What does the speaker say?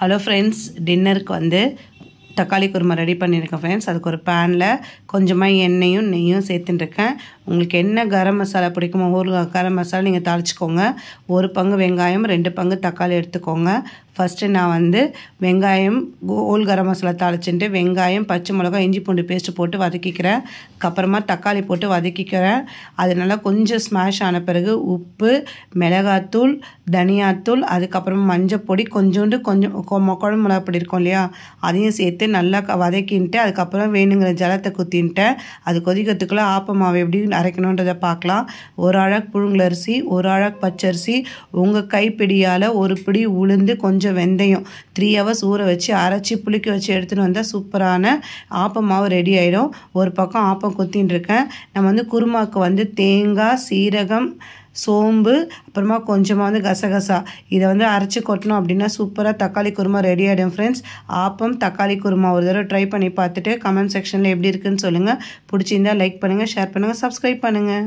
hello friends டின்னருக்கு வந்து தக்காளி குருமா ரெடி பண்ணியிருக்கேன் ஃப்ரெண்ட்ஸ் அதுக்கு ஒரு பேனில் கொஞ்சமாக எண்ணெயும் நெய்யும் சேர்த்துட்டுருக்கேன் உங்களுக்கு என்ன கரம் மசாலா பிடிக்குமோ ஒரு கரம் மசாலா நீங்கள் தாளிச்சிக்கோங்க ஒரு பங்கு வெங்காயம் ரெண்டு பங்கு தக்காளி எடுத்துக்கோங்க ஃபஸ்ட்டு நான் வந்து வெங்காயம் கோல் கரம் மசாலா தாளிச்சுட்டு வெங்காயம் பச்சை மிளகா இஞ்சி பூண்டு பேஸ்ட்டு போட்டு வதக்கிக்கிறேன் அப்புறமா தக்காளி போட்டு வதக்கிக்கிறேன் அது நல்லா கொஞ்சம் ஸ்மாஷ் ஆன பிறகு உப்பு மிளகாத்தூள் தனியாத்தூள் அதுக்கப்புறமா மஞ்சள் பொடி கொஞ்சோண்டு கொஞ்சம் குழம்பு மிளகா பொடி இருக்கும் இல்லையா அதையும் சேர்த்து எடுத்து நல்லா வதக்கின்ட்டு அதுக்கப்புறம் வேணுங்கிற ஜலத்தை குத்தின்ட்டு அது கொதிக்கிறதுக்குள்ளே ஆப்ப மாவு எப்படி அரைக்கணுன்றதை பார்க்கலாம் ஒரு அழகு புழுங்கலரிசி ஒரு அழகு பச்சரிசி உங்கள் கைப்பிடியால் ஒரு பிடி உளுந்து கொஞ்சம் வெந்தயம் த்ரீ ஹவர்ஸ் ஊற வச்சு அரைச்சி புளிக்க வச்சு எடுத்துகிட்டு வந்தால் சூப்பரான ஆப்ப மாவு ரெடி ஆகிடும் ஒரு பக்கம் ஆப்பம் குத்தின்னு இருக்கேன் நம்ம வந்து குருமாவுக்கு வந்து தேங்காய் சீரகம் சோம்பு அப்புறமா கொஞ்சமாக வந்து கசகசா இதை வந்து அரைச்சி கொட்டணும் அப்படின்னா சூப்பராக தக்காளி குருமா ரெடி ஆகிடும் ஃப்ரெண்ட்ஸ் ஆப்பம் தக்காளி குருமா ஒரு தடவை ட்ரை பண்ணி பார்த்துட்டு கமெண்ட் செக்ஷனில் எப்படி இருக்குதுன்னு சொல்லுங்கள் பிடிச்சிருந்தால் லைக் பண்ணுங்கள் ஷேர் பண்ணுங்கள் சப்ஸ்கிரைப் பண்ணுங்கள்